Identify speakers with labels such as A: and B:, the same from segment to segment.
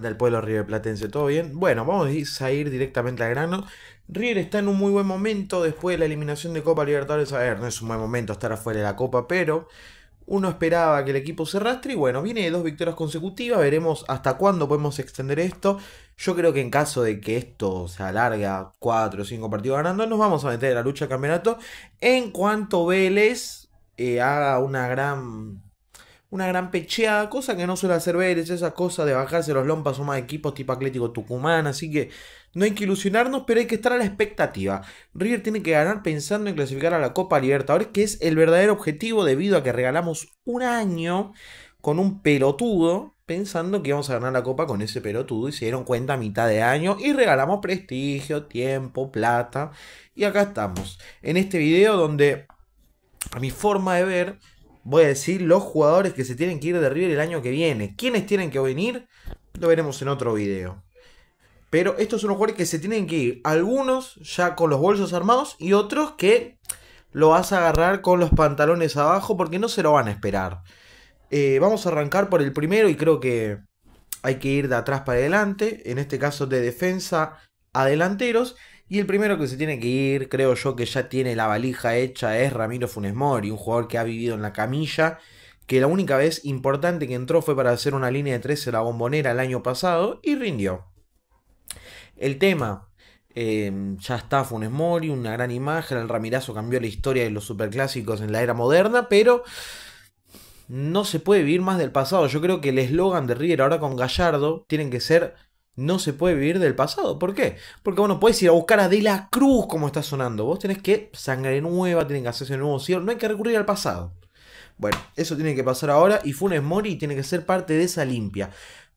A: Del pueblo River Platense, ¿todo bien? Bueno, vamos a ir directamente a grano. River está en un muy buen momento después de la eliminación de Copa Libertadores. A ver, no es un buen momento estar afuera de la Copa, pero uno esperaba que el equipo se arrastre y bueno, viene dos victorias consecutivas, veremos hasta cuándo podemos extender esto. Yo creo que en caso de que esto se alarga cuatro o cinco partidos ganando, nos vamos a meter a la lucha campeonato. En cuanto Vélez eh, haga una gran una gran pecheada, cosa que no suele hacer es esa cosa de bajarse los lompas o más equipos tipo Atlético Tucumán, así que no hay que ilusionarnos, pero hay que estar a la expectativa. River tiene que ganar pensando en clasificar a la Copa Libertadores, que es el verdadero objetivo debido a que regalamos un año con un pelotudo pensando que íbamos a ganar la copa con ese pelotudo y se dieron cuenta a mitad de año y regalamos prestigio, tiempo, plata y acá estamos en este video donde a mi forma de ver voy a decir los jugadores que se tienen que ir de River el año que viene. ¿Quiénes tienen que venir? Lo veremos en otro video. Pero estos son los jugadores que se tienen que ir. Algunos ya con los bolsos armados y otros que lo vas a agarrar con los pantalones abajo porque no se lo van a esperar. Eh, vamos a arrancar por el primero y creo que hay que ir de atrás para adelante. En este caso de defensa a delanteros. Y el primero que se tiene que ir, creo yo que ya tiene la valija hecha, es Ramiro Funes Mori, un jugador que ha vivido en la camilla, que la única vez importante que entró fue para hacer una línea de 13 la bombonera el año pasado y rindió. El tema, em, ya está Funes Mori, una gran imagen, el Ramirazo cambió la historia de los superclásicos en la era moderna, pero no se puede vivir más del pasado. Yo creo que el eslogan de River ahora con Gallardo tienen que ser no se puede vivir del pasado. ¿Por qué? Porque, bueno, puedes ir a buscar a De la Cruz como está sonando. Vos tenés que sangre nueva, tienen que hacerse el nuevo cielo. No hay que recurrir al pasado. Bueno, eso tiene que pasar ahora y Funes Mori tiene que ser parte de esa limpia.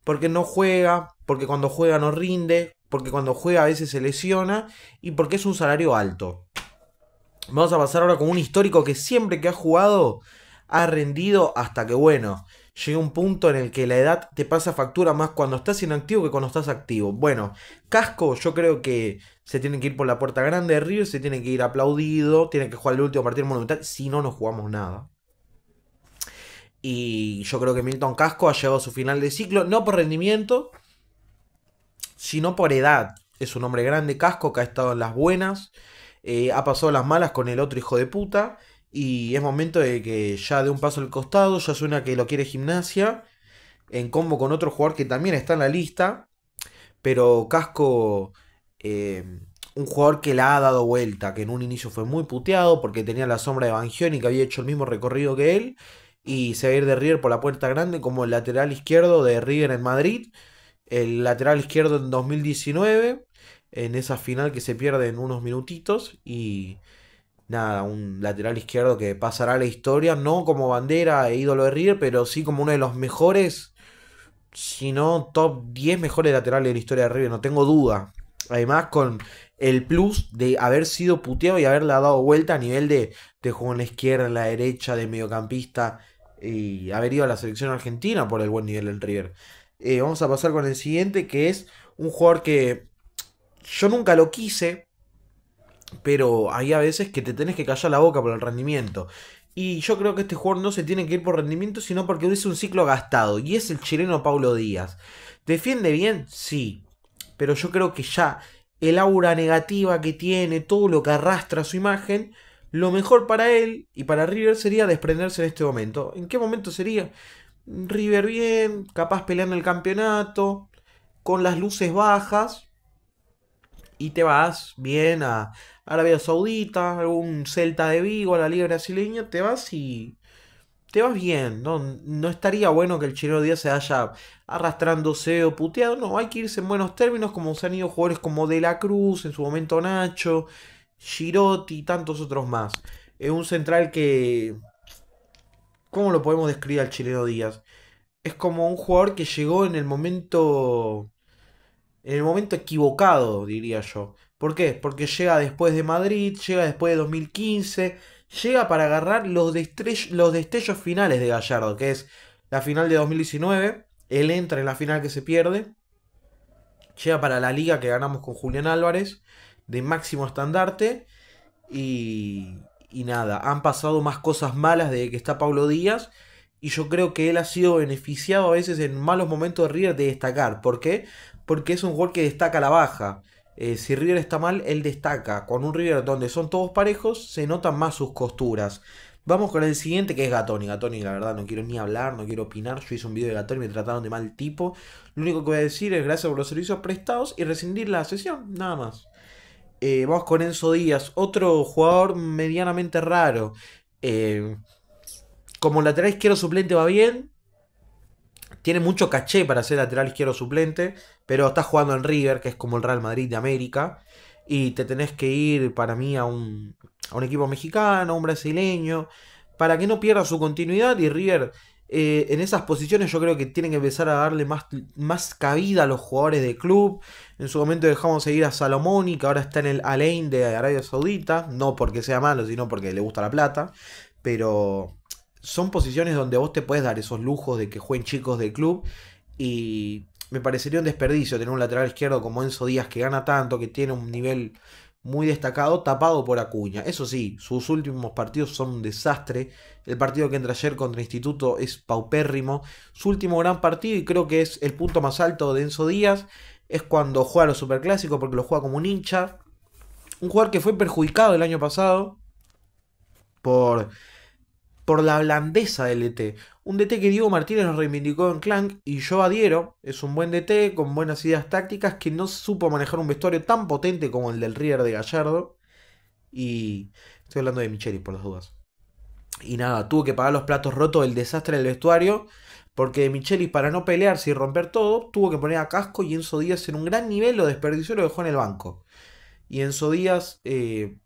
A: Porque no juega, porque cuando juega no rinde, porque cuando juega a veces se lesiona y porque es un salario alto. Vamos a pasar ahora con un histórico que siempre que ha jugado ha rendido hasta que, bueno, llega un punto en el que la edad te pasa factura más cuando estás inactivo que cuando estás activo. Bueno, Casco yo creo que se tiene que ir por la puerta grande de River, se tiene que ir aplaudido, tiene que jugar el último partido monumental, si no, no jugamos nada. Y yo creo que Milton Casco ha llegado a su final de ciclo, no por rendimiento, sino por edad. Es un hombre grande, Casco, que ha estado en las buenas, eh, ha pasado las malas con el otro hijo de puta. Y es momento de que ya dé un paso al costado. Ya suena que lo quiere gimnasia. En combo con otro jugador que también está en la lista. Pero Casco, eh, un jugador que la ha dado vuelta. Que en un inicio fue muy puteado porque tenía la sombra de Bangión y que había hecho el mismo recorrido que él. Y se va a ir de River por la puerta grande como el lateral izquierdo de River en Madrid. El lateral izquierdo en 2019. En esa final que se pierde en unos minutitos. Y nada, un lateral izquierdo que pasará a la historia, no como bandera e ídolo de River, pero sí como uno de los mejores, si no top 10 mejores laterales de la historia de River, no tengo duda. Además, con el plus de haber sido puteado y haberla dado vuelta a nivel de, de en la izquierda, en la derecha, de mediocampista y haber ido a la selección argentina por el buen nivel del River. Eh, vamos a pasar con el siguiente, que es un jugador que yo nunca lo quise, pero hay a veces que te tenés que callar la boca por el rendimiento. Y yo creo que este jugador no se tiene que ir por rendimiento, sino porque hubiese un ciclo gastado. Y es el chileno Paulo Díaz. ¿Defiende bien? Sí. Pero yo creo que ya el aura negativa que tiene, todo lo que arrastra su imagen, lo mejor para él y para River sería desprenderse en este momento. ¿En qué momento sería? River bien, capaz peleando el campeonato, con las luces bajas, y te vas bien a Arabia Saudita, algún Celta de Vigo, a la Liga Brasileña, te vas y te vas bien. No, estaría bueno que el Chileno Díaz se haya arrastrándose o puteado. No, hay que irse en buenos términos, como se han ido jugadores como De la Cruz, en su momento Nacho, Girotti y tantos otros más. Es un central que. ¿Cómo lo podemos describir al chileno Díaz? Es como un jugador que llegó en el momento en el momento equivocado, diría yo. ¿Por qué? Porque llega después de Madrid, llega después de 2015, llega para agarrar los, los destellos finales de Gallardo, que es la final de 2019, él entra en la final que se pierde, llega para la liga que ganamos con Julián Álvarez, de máximo estandarte, y, y nada, han pasado más cosas malas de que está Pablo Díaz, y yo creo que él ha sido beneficiado a veces en malos momentos de River de destacar. ¿Por qué? porque es un gol que destaca la baja. Eh, si River está mal, él destaca. Con un River donde son todos parejos, se notan más sus costuras. Vamos con el siguiente que es Gatoni. Gatoni, la verdad, no quiero ni hablar, no quiero opinar. Yo hice un video de Gatoni, me trataron de mal tipo. Lo único que voy a decir es gracias por los servicios prestados y rescindir la sesión, nada más. Eh, vamos con Enzo Díaz, otro jugador medianamente raro. Eh, como lateral izquierdo suplente va bien, tiene mucho caché para ser lateral izquierdo suplente, pero está jugando en River, que es como el Real Madrid de América. Y te tenés que ir, para mí, a un, equipo mexicano, un brasileño, para que no pierda su continuidad. Y River, eh, en esas posiciones, yo creo que tienen que empezar a darle más, más cabida a los jugadores de club. En su momento dejamos seguir a Salomón, que ahora está en el Alain de Arabia Saudita. No porque sea malo, sino porque le gusta la plata. Pero son posiciones donde vos te puedes dar esos lujos de que jueguen chicos del club y me parecería un desperdicio tener un lateral izquierdo como Enzo Díaz que gana tanto, que tiene un nivel muy destacado, tapado por Acuña. Eso sí, sus últimos partidos son un desastre. El partido que entra ayer contra Instituto es paupérrimo. Su último gran partido, y creo que es el punto más alto de Enzo Díaz, es cuando juega los superclásicos porque lo juega como un hincha. Un jugador que fue perjudicado el año pasado por por la blandeza del DT. E un DT que Diego Martínez nos reivindicó en Clank y yo adhiero. Es un buen DT con buenas ideas tácticas que no supo manejar un vestuario tan potente como el del River de Gallardo. Y estoy hablando de Micheli por las dudas. Y nada, tuvo que pagar los platos rotos del desastre del vestuario. Porque Micheli para no pelearse y romper todo, tuvo que poner a Casco y Enzo Díaz en un gran nivel, lo desperdició y lo dejó en el banco. Y Enzo Díaz eh,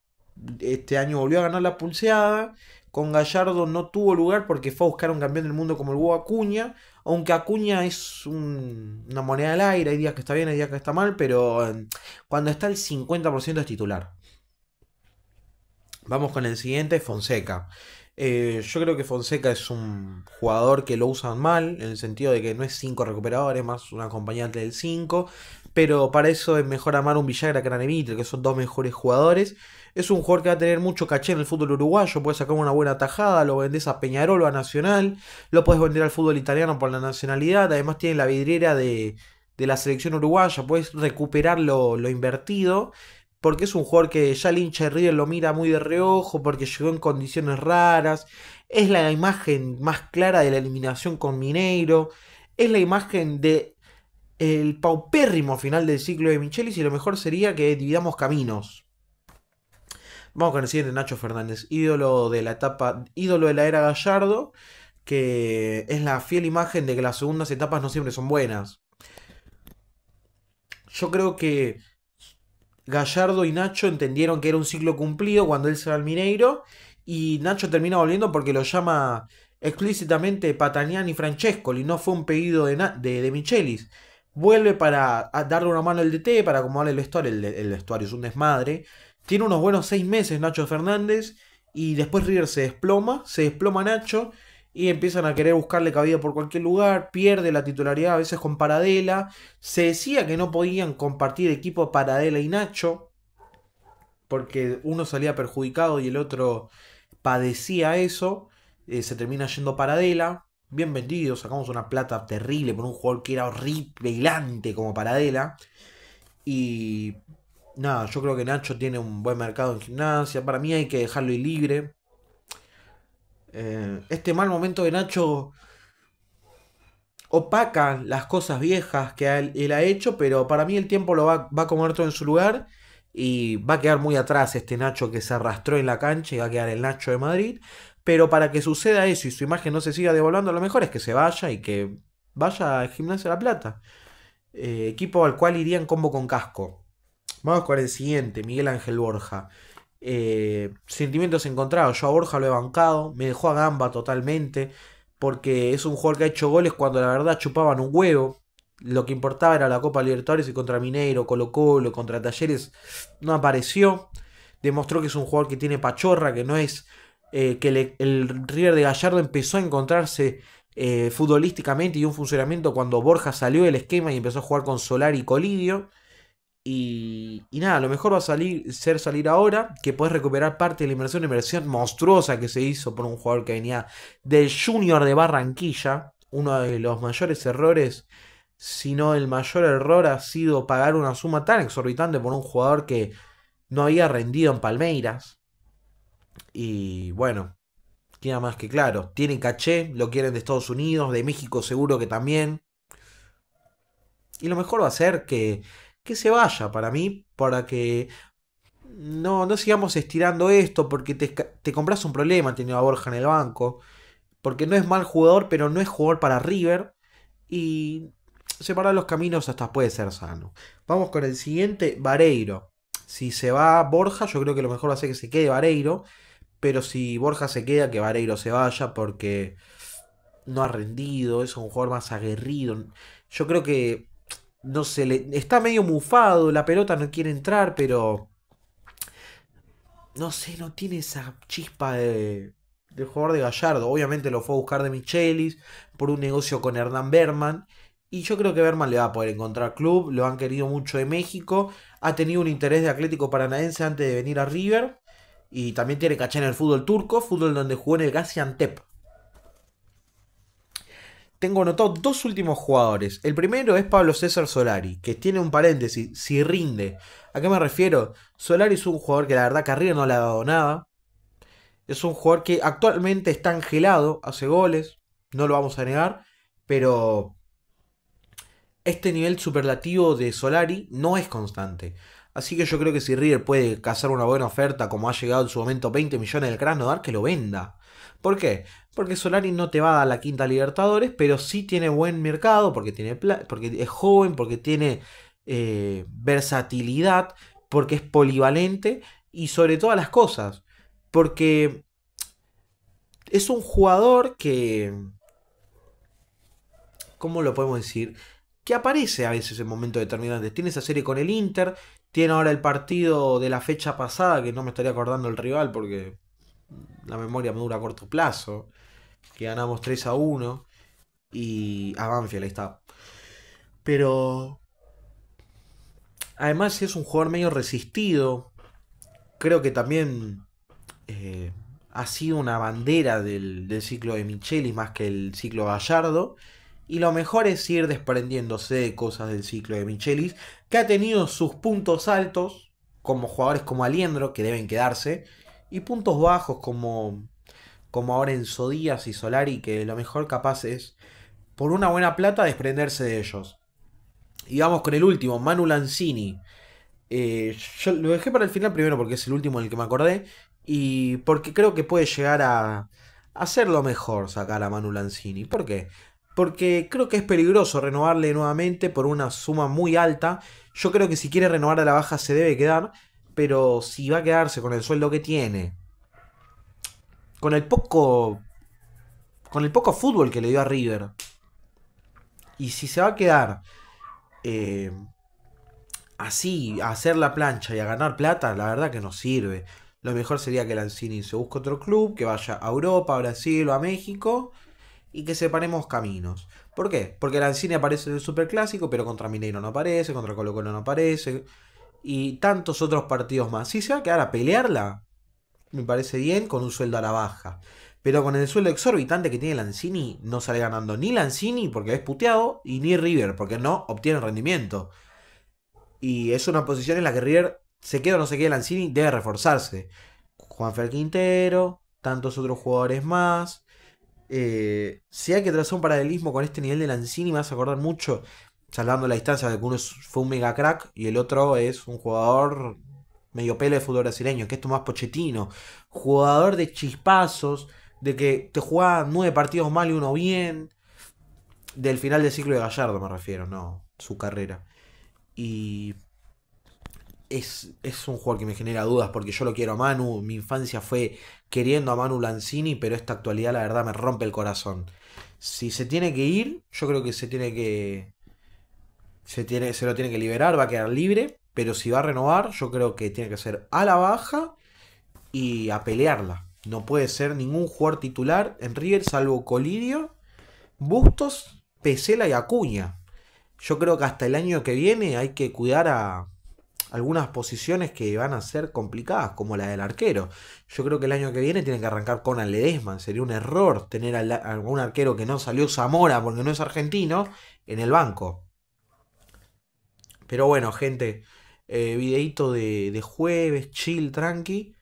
A: este año volvió a ganar la pulseada con Gallardo no tuvo lugar porque fue a buscar a un campeón del mundo como el Hugo Acuña. Aunque Acuña es una moneda al aire, hay días que está bien, hay días que está mal, pero em, cuando está el 50% es titular. Vamos con el siguiente, Fonseca. Eh, yo creo que Fonseca es un jugador que lo usan mal, en el sentido de que no es 5 recuperadores, más un acompañante del 5. Pero para eso es mejor amar un Villagra que que son dos mejores jugadores. Es un jugador que va a tener mucho caché en el fútbol uruguayo, Puedes sacar una buena tajada, lo vendés a Peñarol o a Nacional, lo puedes vender al fútbol italiano por la nacionalidad, además tiene la vidriera de, la selección uruguaya, puedes recuperar lo, invertido porque es un jugador que ya el hincha de River lo mira muy de reojo, porque llegó en condiciones raras, es la imagen más clara de la eliminación con Mineiro, es la imagen de el paupérrimo final del ciclo de Michelis y lo mejor sería que dividamos caminos. Vamos con el siguiente, Nacho Fernández, ídolo de la etapa, ídolo de la era Gallardo, que es la fiel imagen de que las segundas etapas no siempre son buenas. Yo creo que Gallardo y Nacho entendieron que era un ciclo cumplido cuando él se va al Mineiro y Nacho termina volviendo porque lo llama explícitamente Pataniani Francescoli, no fue un pedido de, Michelis. Vuelve para darle una mano al DT, para acomodarle el vestuario, el, el vestuario es un desmadre tiene unos buenos seis meses Nacho Fernández y después River se desploma, se desploma Nacho y empiezan a querer buscarle cabida por cualquier lugar, pierde la titularidad a veces con Paradela, se decía que no podían compartir equipo Paradela y Nacho, porque uno salía perjudicado y el otro padecía eso, eh, se termina yendo Paradela, bien vendido, sacamos una plata terrible por un jugador que era horrible, lante como Paradela, y nada, yo creo que Nacho tiene un buen mercado en gimnasia. Para mí hay que dejarlo y libre. Eh, este mal momento de Nacho opaca las cosas viejas que él, ha hecho, pero para mí el tiempo lo va, a comer todo en su lugar y va a quedar muy atrás este Nacho que se arrastró en la cancha y va a quedar el Nacho de Madrid. Pero para que suceda eso y su imagen no se siga devolviendo lo mejor es que se vaya y que vaya al gimnasio de La Plata. Eh, equipo al cual iría en combo con casco. Vamos con el siguiente, Miguel Ángel Borja. Eh, sentimientos encontrados. Yo a Borja lo he bancado, me dejó a gamba totalmente, porque es un jugador que ha hecho goles cuando la verdad chupaban un huevo. Lo que importaba era la Copa Libertadores y contra Mineiro, Colo Colo, contra Talleres, no apareció. Demostró que es un jugador que tiene pachorra, que no es eh, que el River de Gallardo empezó a encontrarse eh, futbolísticamente y un funcionamiento cuando Borja salió del esquema y empezó a jugar con Solar y Colidio. Y, nada, lo mejor va a salir, ser salir ahora, que puedes recuperar parte de la inversión, inversión monstruosa que se hizo por un jugador que venía del Junior de Barranquilla. Uno de los mayores errores, si no el mayor error, ha sido pagar una suma tan exorbitante por un jugador que no había rendido en Palmeiras. Y bueno, queda más que claro. Tienen caché, lo quieren de Estados Unidos, de México seguro que también. Y lo mejor va a ser que que se vaya para mí, para que no, no sigamos estirando esto, porque te, te compras un problema teniendo a Borja en el banco, porque no es mal jugador, pero no es jugador para River, y separar los caminos hasta puede ser sano. Vamos con el siguiente, Vareiro. Si se va Borja, yo creo que lo mejor va a ser que se quede Vareiro, pero si Borja se queda, que Vareiro se vaya, porque no ha rendido, es un jugador más aguerrido. Yo creo que no se le. Está medio mufado, la pelota no quiere entrar, pero. No sé, no tiene esa chispa de, de jugador de Gallardo. Obviamente lo fue a buscar de Michelis por un negocio con Hernán Berman. Y yo creo que Berman le va a poder encontrar club. Lo han querido mucho de México. Ha tenido un interés de Atlético Paranaense antes de venir a River. Y también tiene caché en el fútbol turco, fútbol donde jugó en el Gaziantep tengo anotados dos últimos jugadores. El primero es Pablo César Solari, que tiene un paréntesis, si rinde. ¿A qué me refiero? Solari es un jugador que la verdad arriba no le ha dado nada. Es un jugador que actualmente está angelado, hace goles, no lo vamos a negar, pero este nivel superlativo de Solari no es constante. Así que yo creo que si River puede cazar una buena oferta, como ha llegado en su momento 20 millones del dar que lo venda. ¿Por qué? Porque Solari no te va a dar la quinta Libertadores, pero sí tiene buen mercado, porque, tiene porque es joven, porque tiene eh, versatilidad, porque es polivalente y sobre todas las cosas, porque es un jugador que... ¿Cómo lo podemos decir? Que aparece a veces en momentos determinantes. Tiene esa serie con el Inter, tiene ahora el partido de la fecha pasada, que no me estaría acordando el rival porque la memoria me dura a corto plazo. Que ganamos 3 a 1. Y a Banfield, ahí está. Pero. Además, es un jugador medio resistido. Creo que también eh, ha sido una bandera del, ciclo de Micheli, más que el ciclo Gallardo y lo mejor es ir desprendiéndose de cosas del ciclo de Michelis, que ha tenido sus puntos altos, como jugadores como Aliendro, que deben quedarse, y puntos bajos como, como ahora en Zodías y Solari, que lo mejor capaz es, por una buena plata, desprenderse de ellos. Y vamos con el último, Manu Lanzini. Eh, yo lo dejé para el final primero porque es el último en el que me acordé y porque creo que puede llegar a hacerlo mejor sacar a Manu Lanzini. ¿Por qué? porque creo que es peligroso renovarle nuevamente por una suma muy alta. Yo creo que si quiere renovar a la baja se debe quedar, pero si va a quedarse con el sueldo que tiene, con el poco con el poco fútbol que le dio a River. Y si se va a quedar eh, así, a hacer la plancha y a ganar plata, la verdad que no sirve. Lo mejor sería que Lanzini se busque otro club, que vaya a Europa, a Brasil o a México y que separemos caminos. ¿Por qué? Porque Lanzini aparece en el Superclásico, pero contra Mineiro no aparece, contra Colo Colo no aparece, y tantos otros partidos más. Si se va a quedar a pelearla, me parece bien, con un sueldo a la baja. Pero con el sueldo exorbitante que tiene Lanzini, no sale ganando ni Lanzini porque es puteado, y ni River porque no obtiene rendimiento. Y es una posición en la que River, se queda o no se queda Lanzini, debe reforzarse. Juanfer Quintero, tantos otros jugadores más eh, si hay que trazar un paralelismo con este nivel de Lanzini, me vas a acordar mucho, salvando la distancia de que uno fue un mega crack y el otro es un jugador medio pelo de fútbol brasileño, que es más Pochettino, jugador de chispazos, de que te jugaba nueve partidos mal y uno bien, del final del ciclo de Gallardo me refiero, no, su carrera. Y es, un jugador que me genera dudas porque yo lo quiero a Manu. Mi infancia fue queriendo a Manu Lanzini, pero esta actualidad la verdad me rompe el corazón. Si se tiene que ir, yo creo que se tiene que... Se, tiene, se lo tiene que liberar, va a quedar libre, pero si va a renovar, yo creo que tiene que ser a la baja y a pelearla. No puede ser ningún jugador titular en River salvo Colidio, Bustos, Pesela y Acuña. Yo creo que hasta el año que viene hay que cuidar a, algunas posiciones que van a ser complicadas, como la del arquero. Yo creo que el año que viene tienen que arrancar con Ledesma. Sería un error tener a, arquero que no salió Zamora porque no es argentino en el banco. Pero bueno, gente, eh, videito de, de jueves, chill, tranqui.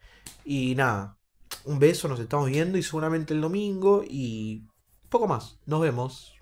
A: Y nada, un beso, nos estamos viendo y seguramente el domingo y poco más. Nos vemos.